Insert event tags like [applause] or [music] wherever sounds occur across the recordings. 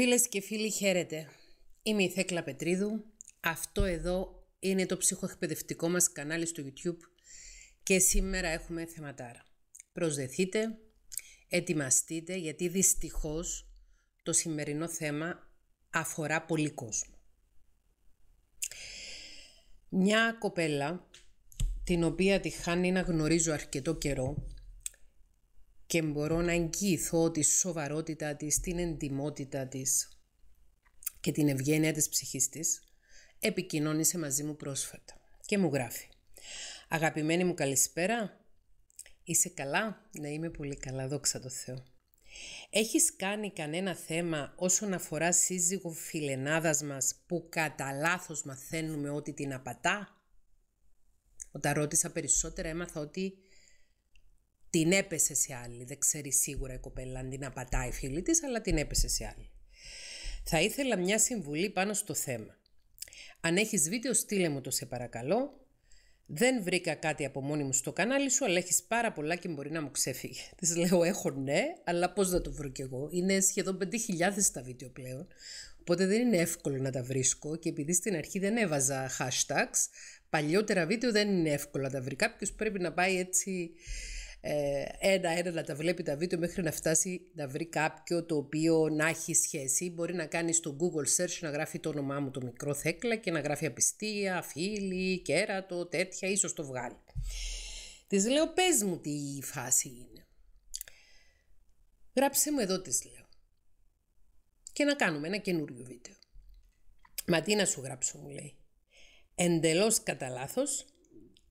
Φίλες και φίλοι χαίρετε. Είμαι η Θέκλα Πετρίδου. Αυτό εδώ είναι το ψυχοεκπαιδευτικό μας κανάλι στο YouTube και σήμερα έχουμε θεματάρα. Προσδεθείτε, ετοιμαστείτε γιατί δυστυχώς το σημερινό θέμα αφορά πολύ κόσμο. Μια κοπέλα την οποία τη χάνει να γνωρίζω αρκετό καιρό και μπορώ να εγγυηθώ τη σοβαρότητα της, την εντιμότητα της και την ευγένεια της ψυχής της, επικοινώνησε μαζί μου πρόσφατα και μου γράφει «Αγαπημένη μου καλησπέρα, είσαι καλά, να είμαι πολύ καλά, δόξα τω Θεώ». Έχεις κάνει κανένα θέμα όσον αφορά σύζυγο φιλενάδας μας που κατά λάθος μαθαίνουμε ότι την απατά? Όταν ρώτησα περισσότερα έμαθα ότι την έπεσε σε άλλη. Δεν ξέρει σίγουρα η κοπέλα αν την απατάει η φίλη της, αλλά την έπεσε σε άλλη. Θα ήθελα μια συμβουλή πάνω στο θέμα. Αν έχεις βίντεο στείλε μου το σε παρακαλώ. Δεν βρήκα κάτι από μόνη μου στο κανάλι σου, αλλά έχεις πάρα πολλά και μπορεί να μου ξέφυγε. [laughs] Της λέω έχω ναι, αλλά πώς να το βρω κι εγώ. Είναι σχεδόν 5.000 τα βίντεο πλέον, οπότε δεν είναι εύκολο να τα βρίσκω και επειδή στην αρχή δεν έβαζα hashtags, παλιότερα βίντεο δεν είναι εύκολο να τα βρει. Κάποιος πρέπει να πάει έτσι ένα-ένα ε, να τα βλέπει τα βίντεο μέχρι να φτάσει να βρει κάποιο το οποίο να έχει σχέση. Μπορεί να κάνει στο Google search να γράφει το όνομά μου το μικρό θέκλα και να γράφει απιστία, φίλη, κέρατο, τέτοια, ίσως το βγάλει. Της λέω πες μου τι η φάση είναι. Γράψε μου εδώ της λέω. Και να κάνουμε ένα καινούριο βίντεο. Μα τι να σου γράψω μου λέει. Εντελώς κατά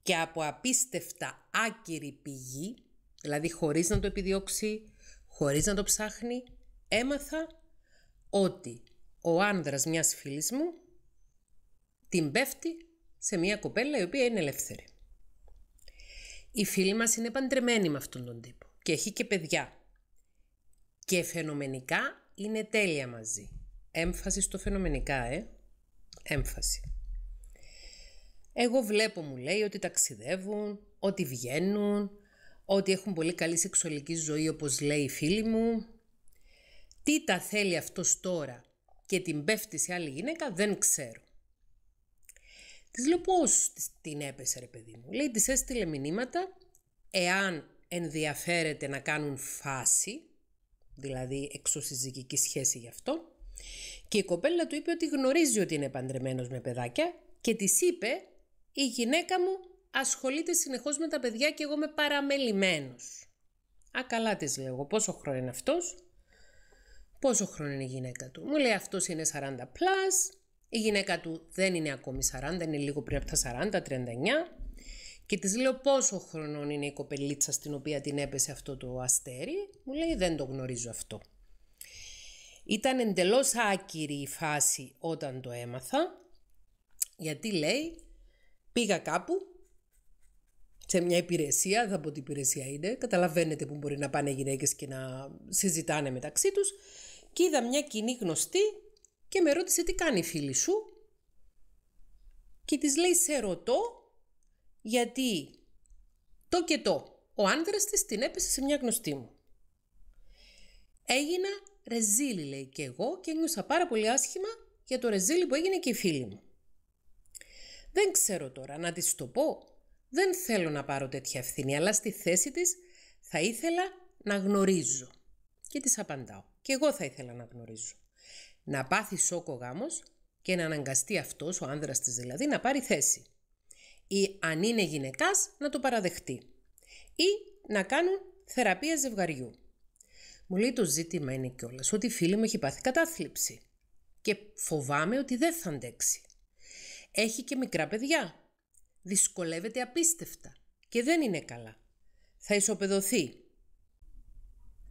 και από απίστευτα άκυρη πηγή, δηλαδή χωρίς να το επιδιώξει, χωρίς να το ψάχνει, έμαθα ότι ο άνδρας μιας φίλης μου την πέφτει σε μια κοπέλα η οποία είναι ελεύθερη. Η φίλη μας είναι παντρεμένη με αυτόν τον τύπο και έχει και παιδιά. Και φαινομενικά είναι τέλεια μαζί. Έμφαση στο φαινομενικά, ε. Έμφαση. Εγώ βλέπω, μου λέει, ότι ταξιδεύουν, ότι βγαίνουν, ότι έχουν πολύ καλή σεξουαλική ζωή, όπως λέει η φίλη μου. Τι τα θέλει αυτός τώρα και την πέφτει σε άλλη γυναίκα, δεν ξέρω. Της λέω πώς την έπεσε ρε παιδί μου. Λέει, της έστειλε μηνύματα, εάν ενδιαφέρεται να κάνουν φάση, δηλαδή εξωσυζυγική σχέση γι' αυτό, και η κοπέλα του είπε ότι γνωρίζει ότι είναι παντρεμένος με παιδάκια και της είπε η γυναίκα μου ασχολείται συνεχώς με τα παιδιά και εγώ είμαι παραμελημένος. Α, καλά της λέω εγώ. Πόσο χρόνο είναι αυτός. Πόσο χρόνο είναι η γυναίκα του. Μου λέει αυτός είναι 40 plus. Η γυναίκα του δεν είναι ακόμη 40, είναι λίγο πριν από τα 40, 39. Και της λέω πόσο χρόνο είναι η κοπελίτσα στην οποία την έπεσε αυτό το αστέρι. Μου λέει δεν το γνωρίζω αυτό. Ήταν εντελώς άκυρη η φάση όταν το έμαθα, γιατί λέει Πήγα κάπου, σε μια υπηρεσία, θα πω τι υπηρεσία είναι, καταλαβαίνετε που μπορεί να πάνε οι γυναίκες και να συζητάνε μεταξύ τους και είδα μια κοινή γνωστή και με ρώτησε τι κάνει η φίλη σου και της λέει σε ρωτώ γιατί το και το ο άντρας της την έπεσε σε μια γνωστή μου. Έγινα ρεζίλη λέει και εγώ και νιώσα πάρα πολύ άσχημα για το ρεζίλη που έγινε και η φίλη μου. Δεν ξέρω τώρα να της το πω. Δεν θέλω να πάρω τέτοια ευθύνη, αλλά στη θέση της θα ήθελα να γνωρίζω. Και της απαντάω. Και εγώ θα ήθελα να γνωρίζω. Να πάθει σόκο γάμος και να αναγκαστεί αυτός, ο άνδρας της δηλαδή, να πάρει θέση. Ή αν είναι γυναικάς, να το παραδεχτεί. Ή να κάνουν θεραπεία ζευγαριού. Μου λέει το ζήτημα είναι κιόλας ότι η φίλη μου έχει πάθει κατάθλιψη και φοβάμαι ότι δεν θα αντέξει έχει και μικρά παιδιά. Δυσκολεύεται απίστευτα και δεν είναι καλά. Θα ισοπεδωθεί.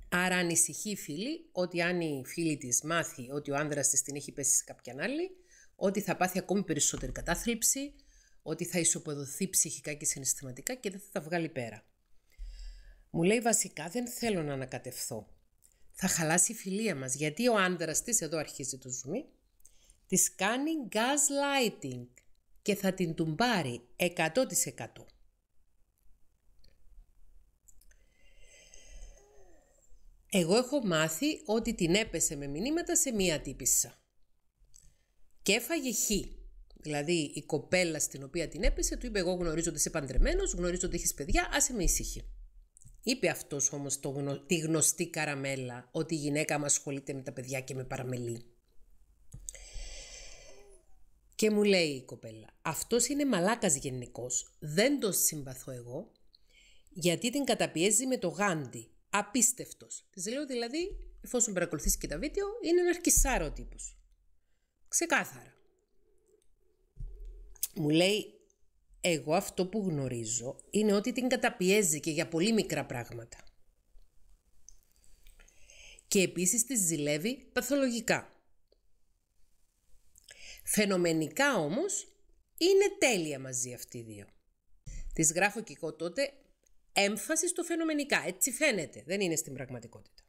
Άρα ανησυχεί η φίλη ότι αν η φίλη της μάθει ότι ο άνδρας της την έχει πέσει σε κάποιαν άλλη, ότι θα πάθει ακόμη περισσότερη κατάθλιψη, ότι θα ισοπεδωθεί ψυχικά και συναισθηματικά και δεν θα τα βγάλει πέρα. Μου λέει βασικά δεν θέλω να ανακατευθώ. Θα χαλάσει η φιλία μας γιατί ο άνδρας της, εδώ αρχίζει το ζουμί, της κάνει lighting και θα την τουμπάρει 100%. Εγώ έχω μάθει ότι την έπεσε με μηνύματα σε μία τύπησα. Και έφαγε χ. Δηλαδή η κοπέλα στην οποία την έπεσε του είπε εγώ γνωρίζω ότι είσαι παντρεμένος, γνωρίζω ότι έχεις παιδιά, άσε με ήσυχη. Είπε αυτός όμως το, τη γνωστή καραμέλα ότι η γυναίκα μας ασχολείται με τα παιδιά και με παραμελεί. Και μου λέει η κοπέλα, αυτός είναι μαλάκας γενικός, δεν το συμπαθώ εγώ, γιατί την καταπιέζει με το γάντι. Απίστευτος. Της λέω δηλαδή, εφόσον παρακολουθείς και τα βίντεο, είναι ένα αρκισάρο τύπος. Ξεκάθαρα. Μου λέει, εγώ αυτό που γνωρίζω είναι ότι την καταπιέζει και για πολύ μικρά πράγματα. Και επίσης της ζηλεύει παθολογικά. Φαινομενικά όμως είναι τέλεια μαζί αυτοί οι δύο. Τις γράφω και εγώ τότε έμφαση στο φαινομενικά. Έτσι φαίνεται. Δεν είναι στην πραγματικότητα.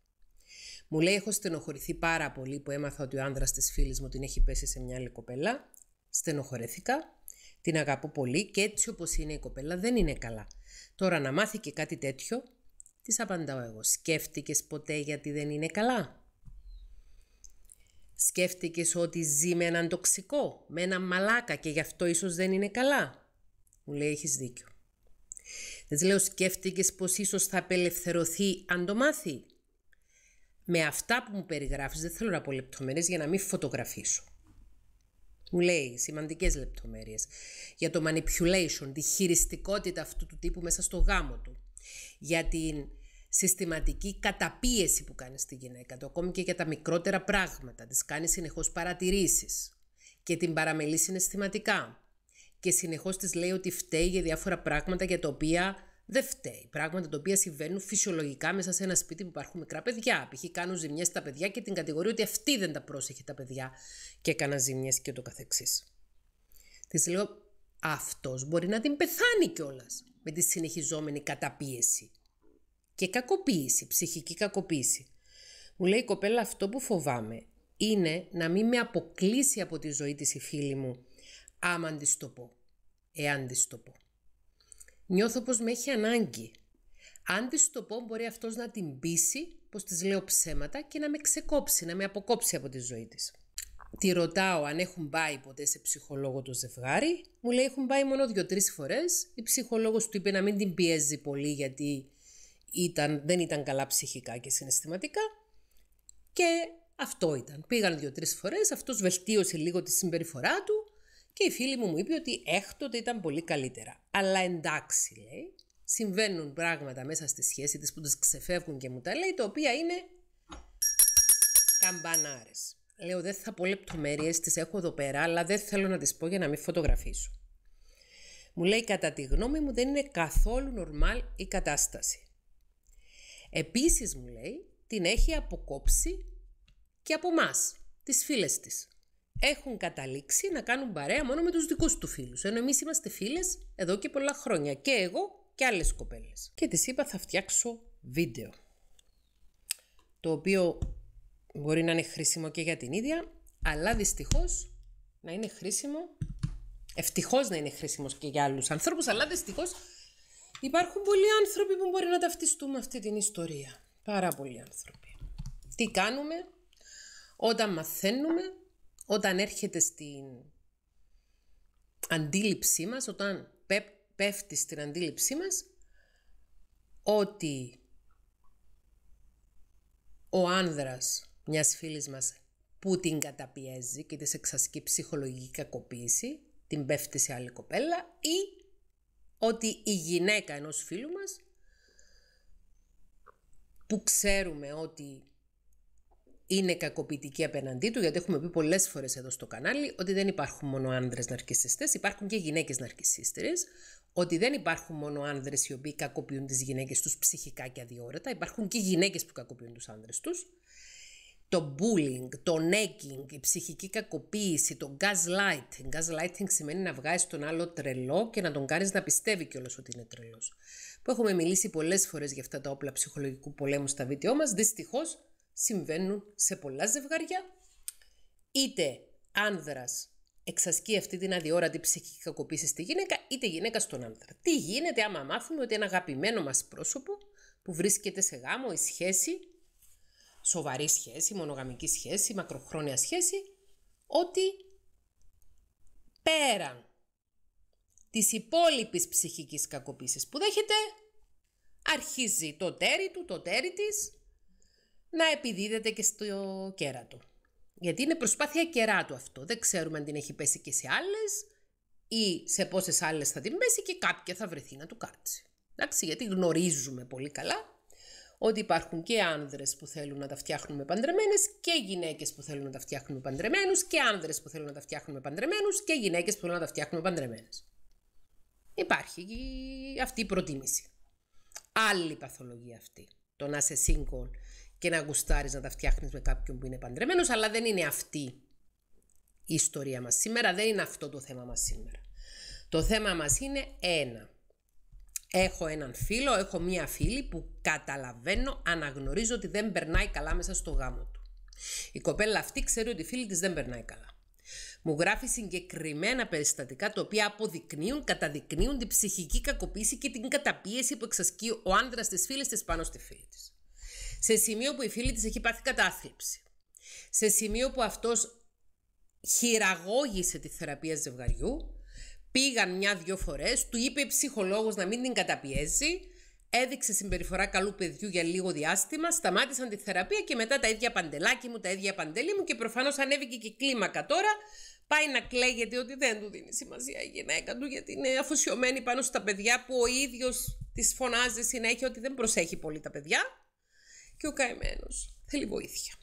Μου λέει: Έχω στενοχωρηθεί πάρα πολύ που έμαθα ότι ο άνδρας της φίλης μου την έχει πέσει σε μια άλλη κοπέλα. Στενοχωρέθηκα. Την αγαπώ πολύ και έτσι όπως είναι η κοπέλα δεν είναι καλά. Τώρα να μάθει και κάτι τέτοιο, της απαντάω εγώ. Σκέφτηκες ποτέ γιατί δεν είναι καλά. Σκέφτηκες ότι ζει με έναν τοξικό, με έναν μαλάκα και γι' αυτό ίσως δεν είναι καλά. Μου λέει έχεις δίκιο. Δεν λέω σκέφτηκες πως ίσως θα απελευθερωθεί αν το μάθει. Με αυτά που μου περιγράφεις δεν θέλω να πω λεπτομέρειες για να μην φωτογραφίσω. Μου λέει σημαντικές λεπτομέρειες για το manipulation, τη χειριστικότητα αυτού του τύπου μέσα στο γάμο του. Για την συστηματική καταπίεση που κάνεις στη γυναίκα του, ακόμη και για τα μικρότερα πράγματα. Τη κάνεις συνεχώς παρατηρήσεις και την παραμελείς συναισθηματικά. Και συνεχώς της λέει ότι φταίει για διάφορα πράγματα για τα οποία δεν φταίει. Πράγματα τα οποία συμβαίνουν φυσιολογικά μέσα σε ένα σπίτι που υπάρχουν μικρά παιδιά. Π.χ. κάνουν ζημιές στα παιδιά και την κατηγορεί ότι αυτή δεν τα πρόσεχε τα παιδιά και έκανα ζημιές και το καθεξής. Της λέω, αυτός μπορεί να την πεθάνει κιόλας με τη συνεχιζόμενη καταπίεση και κακοποίηση, ψυχική κακοποίηση. Μου λέει η κοπέλα αυτό που φοβάμαι είναι να μην με αποκλείσει από τη ζωή της η φίλη μου άμα της το εάν της το πω. Νιώθω πως με έχει ανάγκη. Αν το μπορεί αυτός να την πείσει πως της λέω ψέματα και να με ξεκόψει, να με αποκόψει από τη ζωή της. Τη ρωτάω αν έχουν πάει ποτέ σε ψυχολόγο το ζευγάρι. Μου λέει έχουν πάει μόνο δυο-τρεις φορές. Η ψυχολόγος του είπε να μην την πιέζει πολύ γιατί ήταν, δεν ήταν καλά ψυχικά και συναισθηματικά και αυτό ήταν. Πήγαν δύο-τρεις φορές, αυτός βελτίωσε λίγο τη συμπεριφορά του και η φίλη μου μου είπε ότι έκτοτε ήταν πολύ καλύτερα. Αλλά εντάξει λέει, συμβαίνουν πράγματα μέσα στη σχέση της που τους ξεφεύγουν και μου τα λέει, τα οποία είναι καμπανάρες. Λέω δεν θα πω λεπτομέρειες, τις έχω εδώ πέρα, αλλά δεν θέλω να τις πω για να μην φωτογραφίσω. Μου λέει κατά τη γνώμη μου δεν είναι καθόλου normal η κατάσταση. Επίσης μου λέει, την έχει αποκόψει και από εμάς, τις φίλες της. Έχουν καταλήξει να κάνουν παρέα μόνο με τους δικούς του φίλους, ενώ εμείς είμαστε φίλες εδώ και πολλά χρόνια, και εγώ και άλλες κοπέλες. Και της είπα θα φτιάξω βίντεο, το οποίο μπορεί να είναι χρήσιμο και για την ίδια, αλλά δυστυχώς να είναι χρήσιμο, ευτυχώς να είναι χρήσιμος και για άλλους ανθρώπους, αλλά δυστυχώς Υπάρχουν πολλοί άνθρωποι που μπορεί να ταυτιστούν με αυτή την ιστορία. Πάρα πολλοί άνθρωποι. Τι κάνουμε όταν μαθαίνουμε, όταν έρχεται στην αντίληψή μας, όταν πέφτει στην αντίληψή μας, ότι ο άνδρας μιας φίλης μας που την καταπιέζει και της εξασκεί ψυχολογική κακοποίηση, την πέφτει σε άλλη κοπέλα ότι η γυναίκα ενός φίλου μας που ξέρουμε ότι είναι κακοποιητική απέναντί του, γιατί έχουμε πει πολλές φορές εδώ στο κανάλι ότι δεν υπάρχουν μόνο άνδρες ναρκισιστές, υπάρχουν και γυναίκες ναρκισίστερες, ότι δεν υπάρχουν μόνο άνδρες οι οποίοι κακοποιούν τις γυναίκες τους ψυχικά και αδιόρατα, υπάρχουν και γυναίκες που κακοποιούν τους άνδρες τους το bullying, το nagging, η ψυχική κακοποίηση, το gaslighting. Gaslighting σημαίνει να βγάζεις τον άλλο τρελό και να τον κάνεις να πιστεύει κιόλας ότι είναι τρελός. Που έχουμε μιλήσει πολλές φορές για αυτά τα όπλα ψυχολογικού πολέμου στα βίντεό μας, δυστυχώς συμβαίνουν σε πολλά ζευγάρια. Είτε άνδρας εξασκεί αυτή την αδιόρατη ψυχική κακοποίηση στη γυναίκα, είτε γυναίκα στον άνδρα. Τι γίνεται άμα μάθουμε ότι ένα αγαπημένο μας πρόσωπο που βρίσκεται σε γάμο ή σχέση σοβαρή σχέση, μονογαμική σχέση, μακροχρόνια σχέση, ότι πέραν της υπόλοιπης ψυχικής κακοποίησης που δέχεται, αρχίζει το τέρι του, το τέρι της, να επιδίδεται και στο κέρατο. Γιατί είναι προσπάθεια κεράτου αυτό. Δεν ξέρουμε αν την έχει πέσει και σε άλλες ή σε πόσες άλλες θα την πέσει και κάποια θα βρεθεί να του κάτσει. Εντάξει, γιατί γνωρίζουμε πολύ καλά ότι υπάρχουν και άνδρες που θέλουν να τα φτιάχνουν με παντρεμένες και γυναίκες που θέλουν να τα φτιάχνουν με παντρεμένους και άνδρες που θέλουν να τα φτιάχνουν με παντρεμένους και γυναίκες που θέλουν να τα φτιάχνουν με παντρεμένες. Υπάρχει αυτή η προτίμηση. Άλλη παθολογία αυτή. Το να είσαι σύγκον και να γουστάρεις να τα φτιάχνεις με κάποιον που είναι παντρεμένος, αλλά δεν είναι αυτή η ιστορία μας. σήμερα, δεν είναι αυτό το θέμα μας σήμερα. Το θέμα μας είναι ένα. Έχω έναν φίλο, έχω μία φίλη που καταλαβαίνω, αναγνωρίζω ότι δεν περνάει καλά μέσα στο γάμο του. Η κοπέλα αυτή ξέρει ότι η φίλη της δεν περνάει καλά. Μου γράφει συγκεκριμένα περιστατικά τα οποία αποδεικνύουν, καταδεικνύουν την ψυχική κακοποίηση και την καταπίεση που εξασκεί ο άντρα της φίλης της πάνω στη φίλη της. Σε σημείο που η φίλη της έχει πάθει κατάθλιψη. Σε σημείο που αυτός χειραγώγησε τη θεραπεία ζευγαριού πήγαν μια-δυο φορές, του είπε η ψυχολόγος να μην την καταπιέζει, έδειξε συμπεριφορά καλού παιδιού για λίγο διάστημα, σταμάτησαν τη θεραπεία και μετά τα ίδια παντελάκι μου, τα ίδια παντελή μου και προφανώς ανέβηκε και κλίμακα τώρα, πάει να κλαίγεται ότι δεν του δίνει σημασία η γυναίκα του γιατί είναι αφοσιωμένη πάνω στα παιδιά που ο ίδιος της φωνάζει συνέχεια ότι δεν προσέχει πολύ τα παιδιά και ο καημένος, θέλει βοήθεια.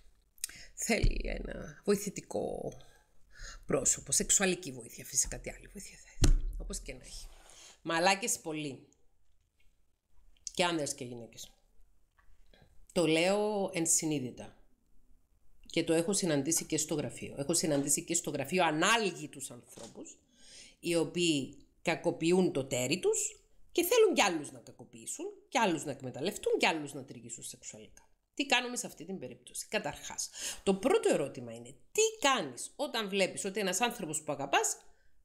Θέλει ένα βοηθητικό πρόσωπο. Σεξουαλική βοήθεια, φυσικά τι άλλη βοήθεια θα ήθελα. Όπως και να έχει. Μαλάκες πολύ. Και άνδρες και γυναίκες. Το λέω ενσυνείδητα. Και το έχω συναντήσει και στο γραφείο. Έχω συναντήσει και στο γραφείο ανάλγη τους ανθρώπους, οι οποίοι κακοποιούν το τέρι τους και θέλουν κι άλλους να κακοποιήσουν, κι άλλους να εκμεταλλευτούν, κι άλλους να τριγίσουν σεξουαλικά. Τι κάνουμε σε αυτή την περίπτωση. Καταρχάς, το πρώτο ερώτημα είναι τι κάνεις όταν βλέπεις ότι ένας άνθρωπος που αγαπάς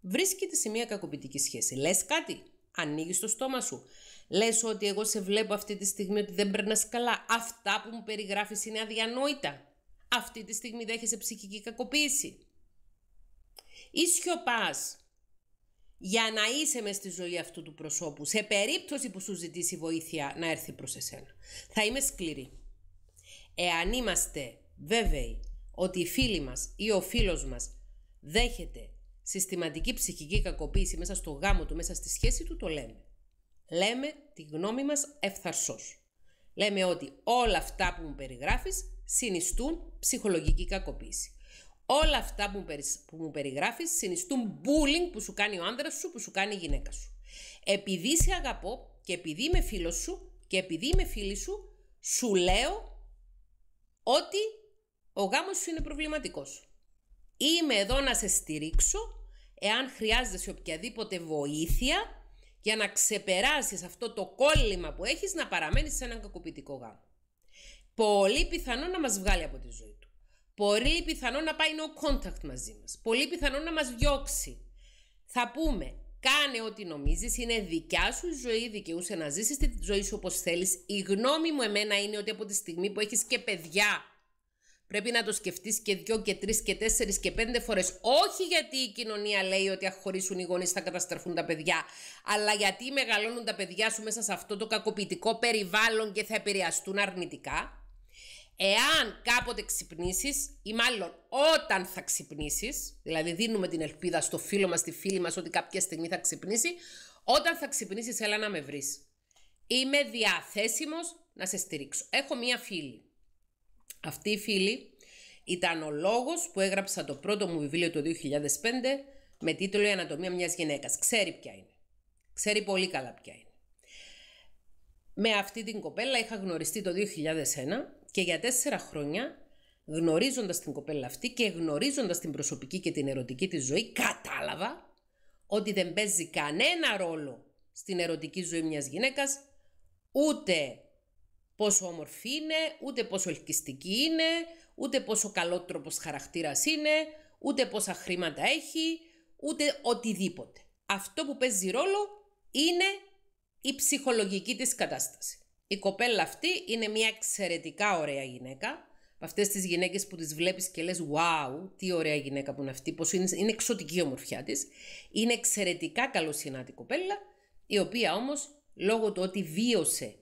βρίσκεται σε μια κακοποιητική σχέση. Λες κάτι, ανοίγεις το στόμα σου. Λες ότι εγώ σε βλέπω αυτή τη στιγμή ότι δεν περνάς καλά. Αυτά που μου περιγράφεις είναι αδιανόητα. Αυτή τη στιγμή δέχεσαι ψυχική κακοποίηση. Ή σιωπάς για να είσαι μες στη ζωή αυτού του προσώπου, σε περίπτωση που σου ζητήσει βοήθεια να έρθει προς εσένα. Θα είμαι σκληρή εάν είμαστε βέβαιοι ότι η φίλη μας ή ο φίλος μας δέχεται συστηματική ψυχική κακοποίηση μέσα στο γάμο του, μέσα στη σχέση του, το λέμε. Λέμε τη γνώμη μας ευθαρσός. Λέμε ότι όλα αυτά που μου περιγράφεις συνιστούν ψυχολογική κακοποίηση. Όλα αυτά που μου, περιγράφεις συνιστούν bullying που σου κάνει ο άνδρας σου, που σου κάνει η γυναίκα σου. Επειδή σε αγαπώ και επειδή είμαι φίλος σου και επειδή είμαι φίλη σου, σου λέω ότι ο γάμος σου είναι προβληματικός. Είμαι εδώ να σε στηρίξω εάν χρειάζεσαι οποιαδήποτε βοήθεια για να ξεπεράσεις αυτό το κόλλημα που έχεις να παραμένεις σε έναν κακοποιητικό γάμο. Πολύ πιθανό να μας βγάλει από τη ζωή του. Πολύ πιθανό να πάει no contact μαζί μας. Πολύ πιθανό να μας διώξει. Θα πούμε, Κάνε ό,τι νομίζεις, είναι δικιά σου ζωή, δικαιούσε να ζήσεις τη ζωή σου όπως θέλεις. Η γνώμη μου εμένα είναι ότι από τη στιγμή που έχεις και παιδιά, πρέπει να το σκεφτείς και δυο και τρεις και τέσσερις και πέντε φορές. Όχι γιατί η κοινωνία λέει ότι αχωρίσουν οι γονείς θα καταστραφούν τα παιδιά, αλλά γιατί μεγαλώνουν τα παιδιά σου μέσα σε αυτό το κακοποιητικό περιβάλλον και θα επηρεαστούν αρνητικά. Εάν κάποτε ξυπνήσεις, ή μάλλον όταν θα ξυπνήσεις, δηλαδή δίνουμε την ελπίδα στο φίλο μας, στη φίλη μας, ότι κάποια στιγμή θα ξυπνήσει, όταν θα ξυπνήσεις, έλα να με βρεις. Είμαι διαθέσιμος να σε στηρίξω. Έχω μία φίλη. Αυτή η φίλη ήταν ο λόγος που έγραψα το πρώτο μου βιβλίο το 2005 με τίτλο Η Ανατομία μιας γυναίκας. Ξέρει ποια είναι. Ξέρει πολύ καλά ποια είναι. Με αυτή την κοπέλα είχα γνωριστεί το 2001 και για τέσσερα χρόνια γνωρίζοντας την κοπέλα αυτή και γνωρίζοντας την προσωπική και την ερωτική της ζωή κατάλαβα ότι δεν παίζει κανένα ρόλο στην ερωτική ζωή μιας γυναίκας ούτε πόσο όμορφη είναι, ούτε πόσο ελκυστική είναι, ούτε πόσο καλό τρόπος χαρακτήρας είναι, ούτε πόσα χρήματα έχει, ούτε οτιδήποτε. Αυτό που παίζει ρόλο είναι η ψυχολογική της κατάσταση. Η κοπέλα αυτή είναι μια εξαιρετικά ωραία γυναίκα. Από αυτές τις γυναίκες που τις βλέπεις και λες: Wow, τι ωραία γυναίκα που είναι αυτή, πώς είναι, είναι εξωτική η ομορφιά της. Είναι εξαιρετικά καλοσυνάτη κοπέλα, η οποία όμως λόγω του ότι βίωσε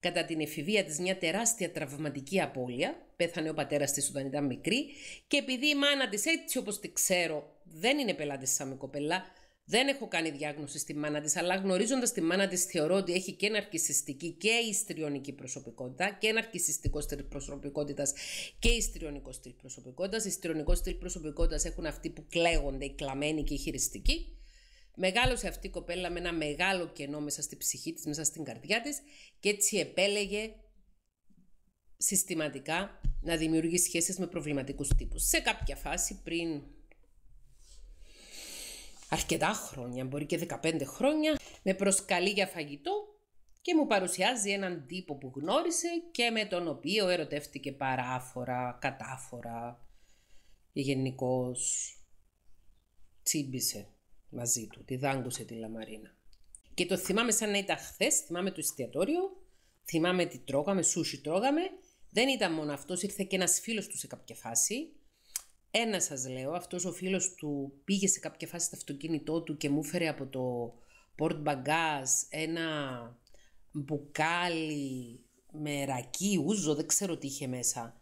κατά την εφηβεία της μια τεράστια τραυματική απώλεια, πέθανε ο πατέρας της όταν ήταν μικρή και επειδή η μάνα της έτσι όπως τη ξέρω δεν είναι πελάτης σαν κοπελά, δεν έχω κάνει διάγνωση στη μάνα της, αλλά γνωρίζοντας τη μάνα της, θεωρώ ότι έχει και ναρκιστική και ιστριονική προσωπικότητα και ναρκιστικό στυλ προσωπικότητας και ιστριονικός στυλ προσωπικότητας. Ιστριονικός στυλ προσωπικότητας έχουν αυτοί που κλαίγονται, οι κλαμμένοι και οι χειριστικοί. Μεγάλωσε αυτή η κοπέλα με ένα μεγάλο κενό μέσα στη ψυχή της, μέσα στην καρδιά της και έτσι επέλεγε συστηματικά να δημιουργεί σχέσεις με προβληματικούς τύπους. Σε κάποια φάση πριν αρκετά χρόνια, μπορεί και 15 χρόνια, με προσκαλεί για φαγητό και μου παρουσιάζει έναν τύπο που γνώρισε και με τον οποίο ερωτεύτηκε παράφορα, κατάφορα και γενικώς τσίμπησε μαζί του, τη δάγκωσε τη Λαμαρίνα. Και το θυμάμαι σαν να ήταν χθες, θυμάμαι το εστιατόριο, θυμάμαι τι τρώγαμε, σούσι τρώγαμε. Δεν ήταν μόνο αυτός, ήρθε και ένας φίλος του σε κάποια φάση ένα σας λέω, αυτός ο φίλος του πήγε σε κάποια φάση στο αυτοκίνητό του και μου έφερε από το port Bagas ένα μπουκάλι με ρακί, ούζο, δεν ξέρω τι είχε μέσα.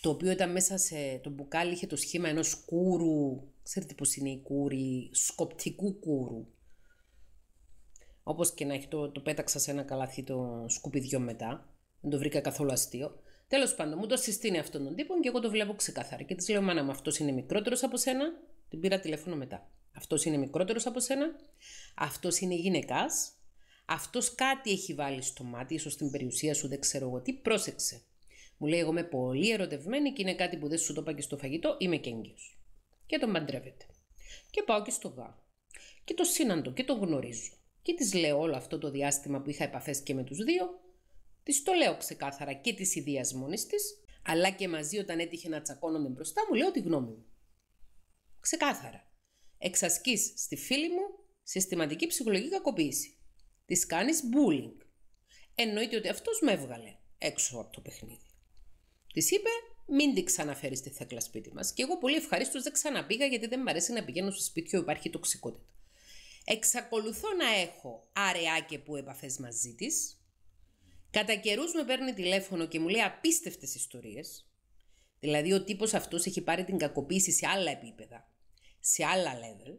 Το οποίο ήταν μέσα σε... το μπουκάλι είχε το σχήμα ενός κούρου, ξέρετε πώς είναι η σκοπτικού κούρου. Όπως και να έχει, το, το πέταξα σε ένα καλάθι το σκουπίδιο μετά. Δεν το βρήκα καθόλου αστείο. Τέλος πάντων, μου το συστήνει αυτόν τον τύπο και εγώ το βλέπω ξεκάθαρα. Και της λέω: Μάνα μου, αυτός είναι μικρότερος από σένα. Την πήρα τηλέφωνο μετά. Αυτός είναι μικρότερος από σένα. Αυτός είναι γυναικάς. Αυτός κάτι έχει βάλει στο μάτι, ίσως στην περιουσία σου, δεν ξέρω εγώ τι. Πρόσεξε. Μου λέει: Εγώ είμαι πολύ ερωτευμένη και είναι κάτι που δεν σου το είπα και στο φαγητό. Είμαι και έγκυος. Και τον παντρεύεται. Και πάω και στο γάμο. Και το σύναντο και το γνωρίζω. Και της λέω όλο αυτό το διάστημα που είχα επαφές και με τους δύο, Της το λέω ξεκάθαρα και της ιδέας μόνης της, αλλά και μαζί όταν έτυχε να τσακώνομαι μπροστά μου, λέω τη γνώμη μου. Ξεκάθαρα. Εξασκείς στη φίλη μου συστηματική ψυχολογική κακοποίηση. Της κάνεις bullying. Εννοείται ότι αυτός με έβγαλε έξω από το παιχνίδι. Της είπε, μην την ξαναφέρεις στη θέκλα σπίτι μας. Και εγώ πολύ ευχαρίστως δεν ξαναπήγα γιατί δεν μου αρέσει να πηγαίνω στο σπίτι όπου υπάρχει τοξικότητα. Εξακολουθώ να έχω αραιά και που επαφέ μαζί της, Κατά καιρούς με παίρνει τηλέφωνο και μου λέει απίστευτες ιστορίες. Δηλαδή, ο τύπος αυτός έχει πάρει την κακοποίηση σε άλλα επίπεδα, σε άλλα level.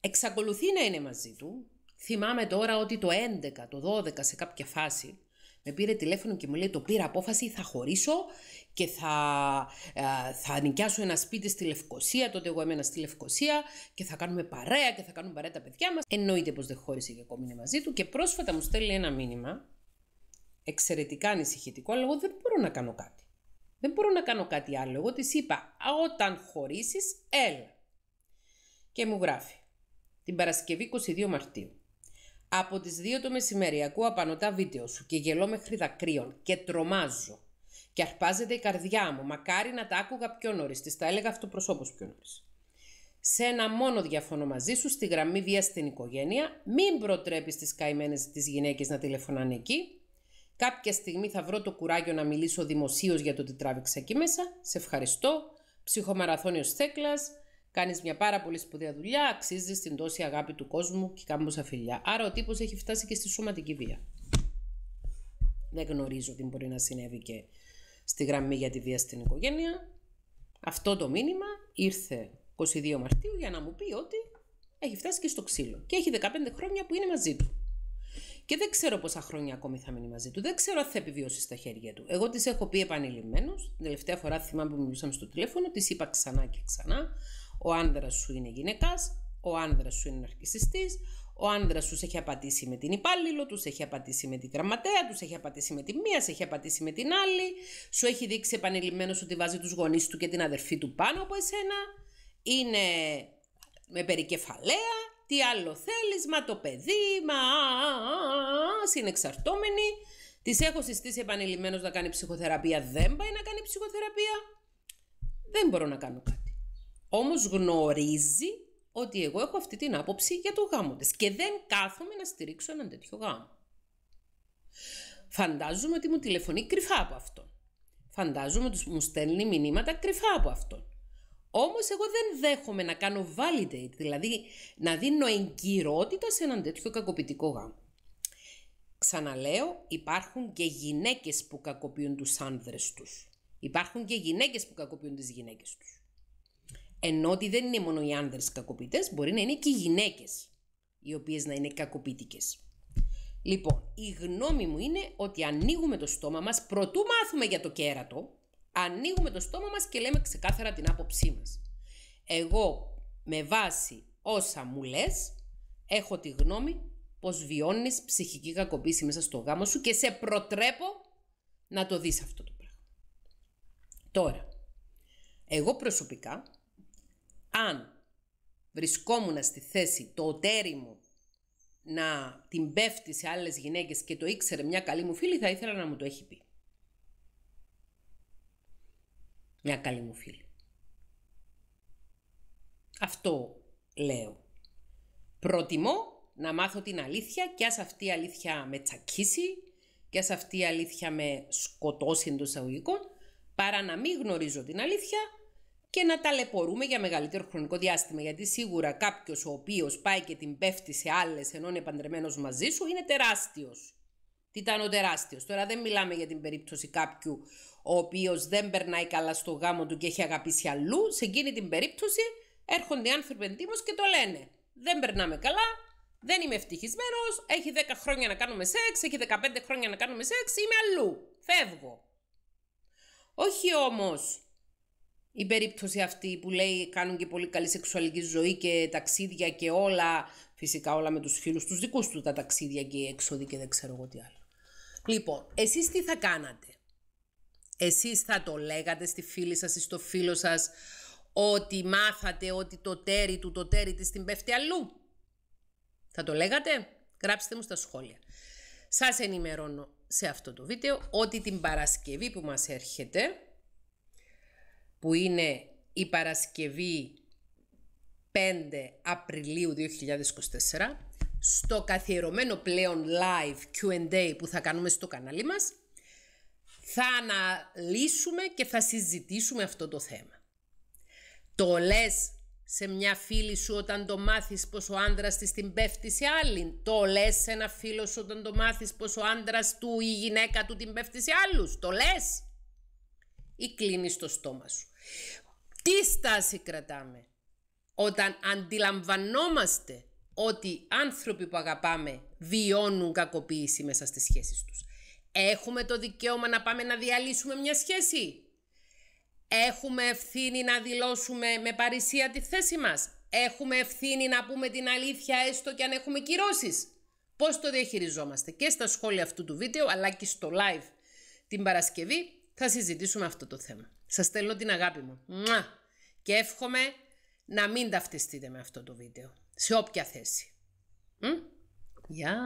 Εξακολουθεί να είναι μαζί του. Θυμάμαι τώρα ότι το 11, το 12 σε κάποια φάση με πήρε τηλέφωνο και μου λέει το πήρα απόφαση, θα χωρίσω και θα, ε, θα νοικιάσω ένα σπίτι στη Λευκοσία, τότε εγώ έμενα στη Λευκοσία και θα κάνουμε παρέα και θα κάνουμε παρέα τα παιδιά μας. Εννοείται πως δεν χώρισε και ακόμη είναι μαζί του και πρόσφατα μου στέλνει ένα μήνυμα εξαιρετικά ανησυχητικό, αλλά εγώ δεν μπορώ να κάνω κάτι. Δεν μπορώ να κάνω κάτι άλλο. Εγώ της είπα, όταν χωρίσεις, έλα. Και μου γράφει την Παρασκευή 22 Μαρτίου. Από τις 2 το μεσημέρι ακούω απανοτά βίντεο σου και γελώ μέχρι δακρύων και τρομάζω. Και αρπάζεται η καρδιά μου, μακάρι να τα άκουγα πιο νωρίς, της τα έλεγα αυτοπροσώπως πιο νωρίς. Σε ένα μόνο διαφωνώ μαζί σου στη γραμμή βία στην οικογένεια, μην προτρέπεις τις καημένες τις γυναίκες να τηλεφωνάνε εκεί, Κάποια στιγμή θα βρω το κουράγιο να μιλήσω δημοσίως για το τι τράβηξα εκεί μέσα. Σε ευχαριστώ. Ψυχομαραθώνιος Θέκλας. Κάνεις μια πάρα πολύ σπουδαία δουλειά. Αξίζεις την τόση αγάπη του κόσμου και κάμποσα φιλιά. Άρα ο τύπος έχει φτάσει και στη σωματική βία. Δεν γνωρίζω τι μπορεί να συνέβη και στη γραμμή για τη βία στην οικογένεια. Αυτό το μήνυμα ήρθε 22 Μαρτίου για να μου πει ότι έχει φτάσει και στο ξύλο και έχει 15 χρόνια που είναι μαζί του. Και δεν ξέρω πόσα χρόνια ακόμη θα μείνει μαζί του. Δεν ξέρω αν θα επιβιώσει στα χέρια του. Εγώ τη έχω πει επανειλημμένως, την τελευταία φορά θυμάμαι που μιλούσαμε στο τηλέφωνο, τη είπα ξανά και ξανά. Ο άνδρας σου είναι γυναικάς, ο άνδρας σου είναι ναρκιστή, ο άνδρας σου έχει απατήσει με την υπάλληλο, τους έχει απατήσει με την γραμματέα, τους έχει απατήσει με τη μία, σε έχει απατήσει με την άλλη. Σου έχει δείξει επανειλημμένο ότι βάζει τους γονείς του και την αδερφή του πάνω από εσένα. Είναι με περικεφαλαία τι άλλο θέλεις, μα το παιδί, μας συνεξαρτώμενη. Της έχω συστήσει επανειλημμένως να κάνει ψυχοθεραπεία. Δεν πάει να κάνει ψυχοθεραπεία. Δεν μπορώ να κάνω κάτι. Όμως γνωρίζει ότι εγώ έχω αυτή την άποψη για το γάμο της και δεν κάθομαι να στηρίξω έναν τέτοιο γάμο. Φαντάζομαι ότι μου τηλεφωνεί κρυφά από αυτόν. Φαντάζομαι ότι μου στέλνει μηνύματα κρυφά από αυτόν. Όμως εγώ δεν δέχομαι να κάνω validate, δηλαδή να δίνω εγκυρότητα σε έναν τέτοιο κακοποιητικό γάμο. Ξαναλέω, υπάρχουν και γυναίκες που κακοποιούν τους άνδρες τους. Υπάρχουν και γυναίκες που κακοποιούν τις γυναίκες τους. Ενώ ότι δεν είναι μόνο οι άνδρες κακοποιητές, μπορεί να είναι και οι γυναίκες, οι οποίες να είναι κακοποιητικές. Λοιπόν, η γνώμη μου είναι ότι ανοίγουμε το στόμα μας, προτού μάθουμε για το κέρατο, ανοίγουμε το στόμα μας και λέμε ξεκάθαρα την άποψή μας. Εγώ με βάση όσα μου λες, έχω τη γνώμη πως βιώνεις ψυχική κακοποίηση μέσα στο γάμο σου και σε προτρέπω να το δεις αυτό το πράγμα. Τώρα, εγώ προσωπικά, αν βρισκόμουν στη θέση το οτέρι μου να την πέφτει σε άλλες γυναίκες και το ήξερε μια καλή μου φίλη, θα ήθελα να μου το έχει πει. μια καλή μου φίλη. Αυτό λέω. Προτιμώ να μάθω την αλήθεια και ας αυτή η αλήθεια με τσακίσει και ας αυτή η αλήθεια με σκοτώσει εντός εισαγωγικών παρά να μην γνωρίζω την αλήθεια και να ταλαιπωρούμε για μεγαλύτερο χρονικό διάστημα. Γιατί σίγουρα κάποιος ο οποίος πάει και την πέφτει σε άλλες ενώ είναι παντρεμένος μαζί σου είναι τεράστιος. ο τεράστιος. Τώρα δεν μιλάμε για την περίπτωση κάποιου ο οποίος δεν περνάει καλά στο γάμο του και έχει αγαπήσει αλλού, σε εκείνη την περίπτωση έρχονται οι άνθρωποι εντύπωση και το λένε «Δεν περνάμε καλά, δεν είμαι ευτυχισμένος, έχει 10 χρόνια να κάνουμε σεξ, έχει 15 χρόνια να κάνουμε σεξ, είμαι αλλού, φεύγω». Όχι όμως η περίπτωση αυτή που λέει κάνουν και πολύ καλή σεξουαλική ζωή και ταξίδια και όλα, φυσικά όλα με τους φίλους τους δικούς του τα ταξίδια και έξοδοι και δεν ξέρω εγώ τι άλλο. Λοιπόν, εσείς τι θα κάνατε. Εσείς θα το λέγατε στη φίλη σας ή στο φίλο σας ότι μάθατε ότι το τέρι του, το τέρι της την πέφτει αλλού. Θα το λέγατε? Γράψτε μου στα σχόλια. Σας ενημερώνω σε αυτό το βίντεο ότι την Παρασκευή που μας έρχεται, που είναι η Παρασκευή 5 Απριλίου 2024, στο καθιερωμένο πλέον live Q&A που θα κάνουμε στο κανάλι μας, θα αναλύσουμε και θα συζητήσουμε αυτό το θέμα. Το λες σε μια φίλη σου όταν το μάθεις πως ο άντρας της την πέφτει σε άλλην. Το λες σε ένα φίλο σου όταν το μάθεις πως ο άντρας του ή η γυναίκα του την πέφτει σε άλλους. Το λες ή κλείνει το στόμα σου. Τι στάση κρατάμε όταν αντιλαμβανόμαστε ότι άνθρωποι που αγαπάμε βιώνουν κακοποίηση μέσα στις σχέσεις τους. Έχουμε το δικαίωμα να πάμε να διαλύσουμε μια σχέση. Έχουμε ευθύνη να δηλώσουμε με παρησία τη θέση μας. Έχουμε ευθύνη να πούμε την αλήθεια έστω και αν έχουμε κυρώσεις. Πώς το διαχειριζόμαστε και στα σχόλια αυτού του βίντεο αλλά και στο live την Παρασκευή θα συζητήσουμε αυτό το θέμα. Σας στέλνω την αγάπη μου. Και εύχομαι να μην ταυτιστείτε με αυτό το βίντεο. Σε όποια θέση. Γεια!